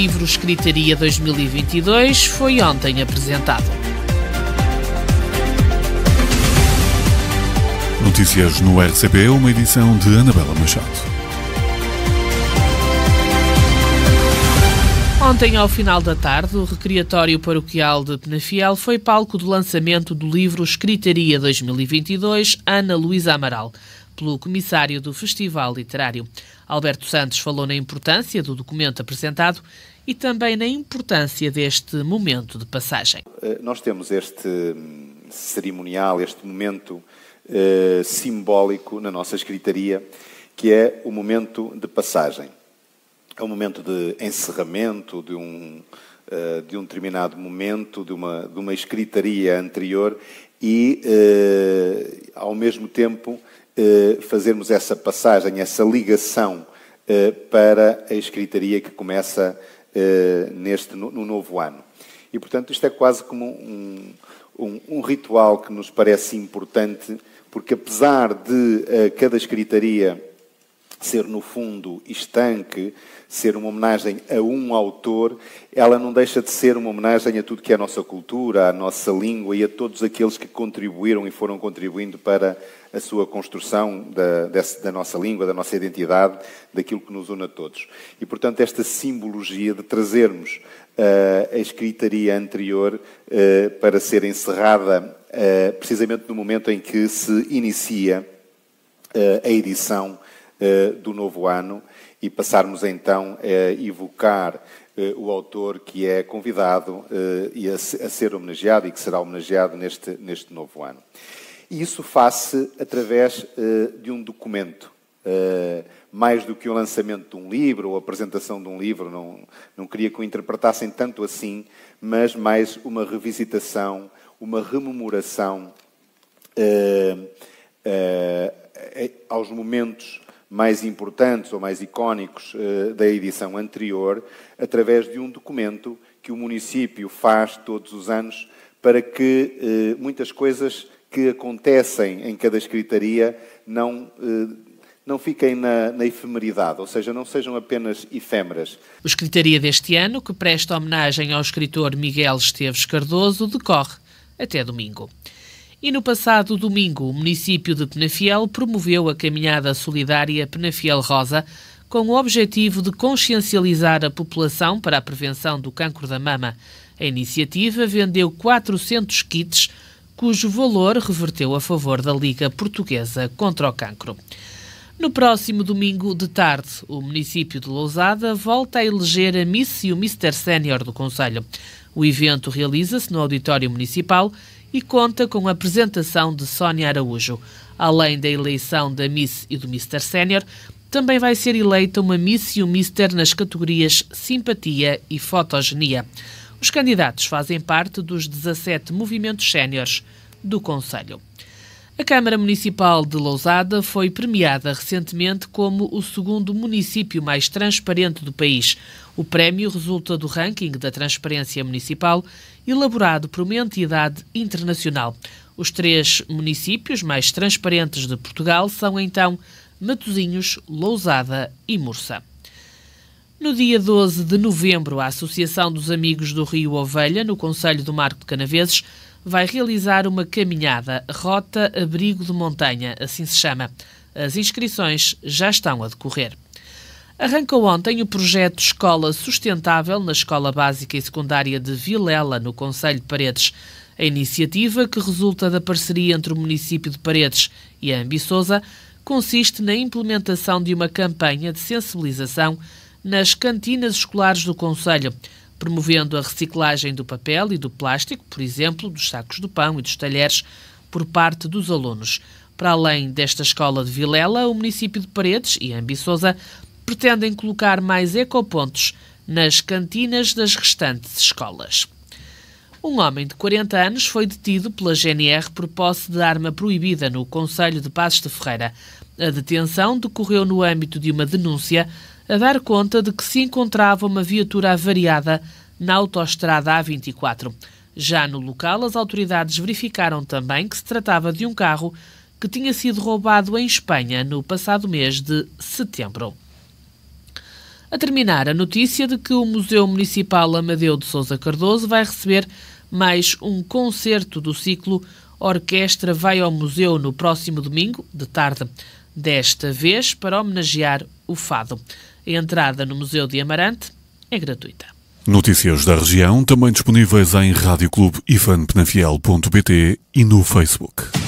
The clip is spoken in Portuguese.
livro Escritaria 2022 foi ontem apresentado. Notícias no RCP, uma edição de Anabela Machado. Ontem, ao final da tarde, o Recreatório Paroquial de Penafiel foi palco do lançamento do livro Escritaria 2022, Ana Luísa Amaral pelo comissário do Festival Literário. Alberto Santos falou na importância do documento apresentado e também na importância deste momento de passagem. Eh, nós temos este hum, cerimonial, este momento eh, simbólico na nossa escritaria, que é o momento de passagem. É um momento de encerramento de um, eh, de um determinado momento, de uma, de uma escritaria anterior e, ao mesmo tempo, eh, fazermos essa passagem, essa ligação eh, para a escritaria que começa eh, neste, no novo ano. E, portanto, isto é quase como um, um, um ritual que nos parece importante, porque apesar de cada escritaria ser no fundo estanque, ser uma homenagem a um autor, ela não deixa de ser uma homenagem a tudo que é a nossa cultura, a nossa língua e a todos aqueles que contribuíram e foram contribuindo para a sua construção da, desse, da nossa língua, da nossa identidade, daquilo que nos une a todos. E, portanto, esta simbologia de trazermos uh, a escritaria anterior uh, para ser encerrada uh, precisamente no momento em que se inicia a edição eh, do novo ano e passarmos então a eh, evocar eh, o autor que é convidado a ser homenageado e que será homenageado neste, neste novo ano. E isso faz-se através de um documento. mais do que o lançamento de um livro ou a apresentação de um livro, não, não queria que o interpretassem tanto assim, mas mais uma revisitação, uma rememoração aos momentos, mais importantes ou mais icónicos eh, da edição anterior, através de um documento que o município faz todos os anos para que eh, muitas coisas que acontecem em cada escritaria não eh, não fiquem na, na, efemeridade, ou seja, não sejam apenas efêmeras. O Escritaria deste ano, que presta homenagem ao escritor Miguel Esteves Cardoso, decorre até domingo. E no passado domingo, o município de Penafiel promoveu a caminhada solidária Penafiel Rosa, com o objetivo de consciencializar a população para a prevenção do cancro da mama. A iniciativa vendeu 400 kits, cujo valor reverteu a favor da Liga Portuguesa contra o Cancro. No próximo domingo de tarde, o município de Lousada volta a eleger a Miss e o Mister Sénior do Conselho. O evento realiza-se no Auditório Municipal e conta com a apresentação de Sónia Araújo. Além da eleição da Miss e do Mr. Sénior, também vai ser eleita uma Miss e um Mister nas categorias Simpatia e Fotogenia. Os candidatos fazem parte dos 17 movimentos séniores do Conselho. A Câmara Municipal de Lousada foi premiada recentemente como o segundo município mais transparente do país. O prémio resulta do ranking da transparência municipal elaborado por uma entidade internacional. Os três municípios mais transparentes de Portugal são então Matosinhos, Lousada e Mursa. No dia 12 de novembro, a Associação dos Amigos do Rio Ovelha, no Conselho do Marco de Canaveses, vai realizar uma caminhada Rota Abrigo de Montanha, assim se chama. As inscrições já estão a decorrer. Arrancou ontem o projeto Escola Sustentável na Escola Básica e Secundária de Vilela, no Conselho de Paredes. A iniciativa, que resulta da parceria entre o município de Paredes e a Ambissousa, consiste na implementação de uma campanha de sensibilização nas cantinas escolares do Conselho promovendo a reciclagem do papel e do plástico, por exemplo, dos sacos do pão e dos talheres, por parte dos alunos. Para além desta escola de Vilela, o município de Paredes e Ambiçosa pretendem colocar mais ecopontos nas cantinas das restantes escolas. Um homem de 40 anos foi detido pela GNR por posse de arma proibida no Conselho de Passos de Ferreira. A detenção decorreu no âmbito de uma denúncia a dar conta de que se encontrava uma viatura avariada na autoestrada A24. Já no local, as autoridades verificaram também que se tratava de um carro que tinha sido roubado em Espanha no passado mês de setembro. A terminar, a notícia de que o Museu Municipal Amadeu de Sousa Cardoso vai receber mais um concerto do ciclo Orquestra Vai ao Museu no próximo domingo, de tarde, desta vez para homenagear o fado. A entrada no Museu de Amarante é gratuita. Notícias da região também disponíveis em Rádio Clube e e no Facebook.